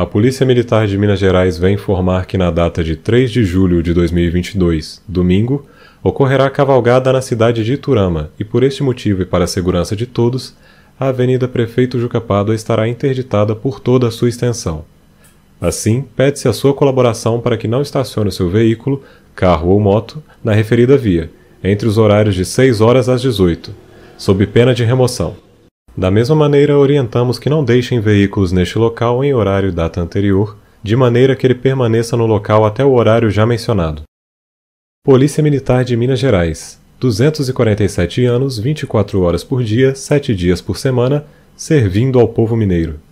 A Polícia Militar de Minas Gerais vem informar que na data de 3 de julho de 2022, domingo, ocorrerá cavalgada na cidade de Iturama e, por este motivo e para a segurança de todos, a Avenida Prefeito Jucapado estará interditada por toda a sua extensão. Assim, pede-se a sua colaboração para que não estacione o seu veículo, carro ou moto, na referida via, entre os horários de 6 horas às 18, sob pena de remoção. Da mesma maneira, orientamos que não deixem veículos neste local em horário e data anterior, de maneira que ele permaneça no local até o horário já mencionado. Polícia Militar de Minas Gerais, 247 anos, 24 horas por dia, 7 dias por semana, servindo ao povo mineiro.